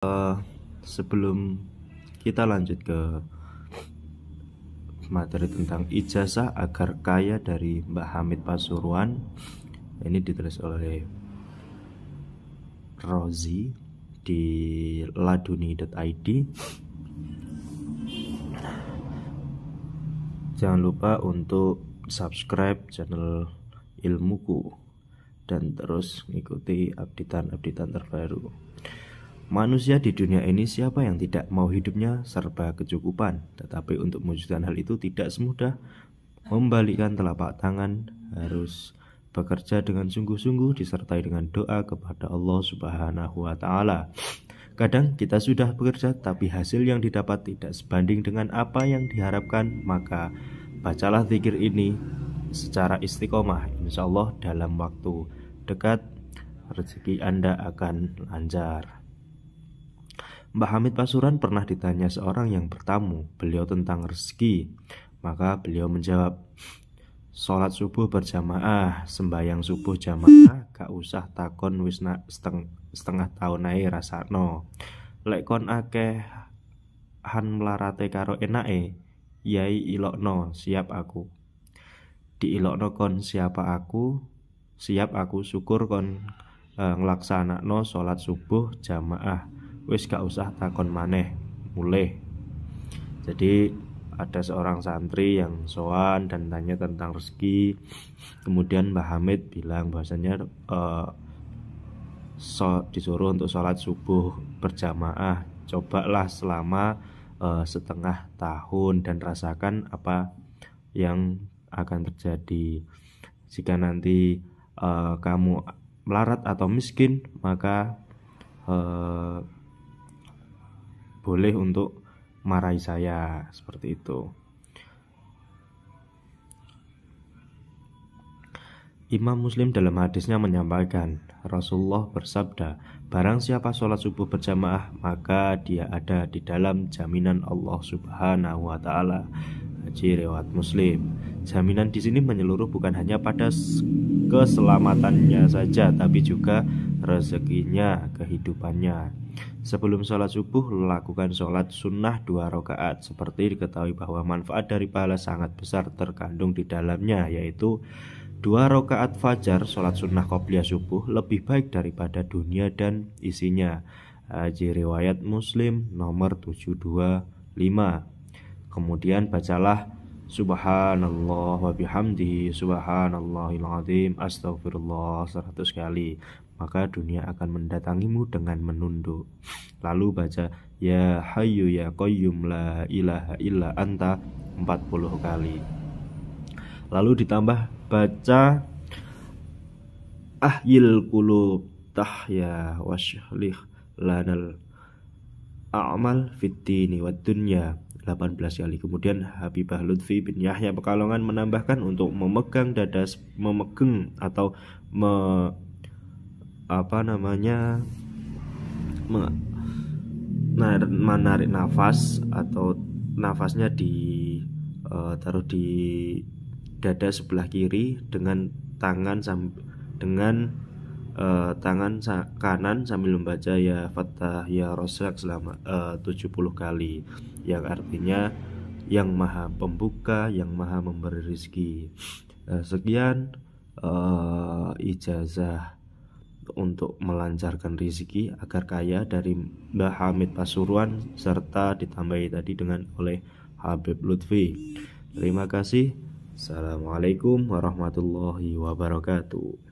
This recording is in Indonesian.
Eh, sebelum kita lanjut ke materi tentang ijazah agar kaya dari Mbak Hamid Pasuruan ini ditulis oleh Rozi di laduni.id jangan lupa untuk subscribe channel ilmuku dan terus ikuti updatean-updatean terbaru. Manusia di dunia ini siapa yang tidak mau hidupnya serba kecukupan, tetapi untuk mewujudkan hal itu tidak semudah membalikkan telapak tangan, harus bekerja dengan sungguh-sungguh disertai dengan doa kepada Allah Subhanahu wa taala. Kadang kita sudah bekerja tapi hasil yang didapat tidak sebanding dengan apa yang diharapkan, maka bacalah zikir ini secara istiqomah. Insya Allah dalam waktu dekat rezeki Anda akan lancar. Mbah Hamid Pasuran pernah ditanya seorang yang bertamu beliau tentang rezeki. Maka beliau menjawab, Sholat subuh berjamaah, sembahyang subuh jamaah, gak usah takon wisna seteng, setengah tahun ae rasa no. Lekon akeh han melarate karo enake, yai ilok no, siap aku. Di ilok no kon siapa aku, siap aku syukur kon e, eh, no sholat subuh jamaah wis gak usah takon maneh mulai jadi ada seorang santri yang soan dan tanya tentang rezeki kemudian Mbah Hamid bilang bahasanya uh, eh, so, disuruh untuk sholat subuh berjamaah cobalah selama uh, setengah tahun dan rasakan apa yang akan terjadi jika nanti uh, kamu melarat atau miskin maka uh, boleh untuk marahi saya seperti itu. Imam Muslim dalam hadisnya menyampaikan, Rasulullah bersabda, Barang siapa sholat subuh berjamaah, maka dia ada di dalam jaminan Allah subhanahu wa ta'ala. Haji riwayat Muslim. Jaminan di sini menyeluruh bukan hanya pada keselamatannya saja, tapi juga rezekinya, kehidupannya. Sebelum sholat subuh, lakukan sholat sunnah dua rakaat. Seperti diketahui bahwa manfaat dari pahala sangat besar terkandung di dalamnya, yaitu Dua rakaat fajar sholat sunnah qobliyah subuh lebih baik daripada dunia dan isinya. Haji riwayat Muslim nomor 725. Kemudian bacalah Subhanallah wa bihamdihi subhanallahil azim astagfirullah seratus kali maka dunia akan mendatangimu dengan menunduk lalu baca ya hayu ya qayyum la ilaha illa anta empat puluh kali lalu ditambah baca ahyil qulub tahya washlih lanal a'mal fitini wad dunya 18 kali. Kemudian Habibah Lutfi bin Yahya Pekalongan menambahkan untuk memegang dada memegang atau me, apa namanya me, menarik nafas atau nafasnya di uh, taruh di dada sebelah kiri dengan tangan dengan uh, tangan kanan sambil membaca ya Fatah ya rosak selama eh, uh, 70 kali yang artinya yang maha pembuka yang maha memberi rizki uh, sekian uh, ijazah untuk melancarkan rizki agar kaya dari Mbah Hamid Pasuruan serta ditambahi tadi dengan oleh Habib Lutfi terima kasih Assalamualaikum warahmatullahi wabarakatuh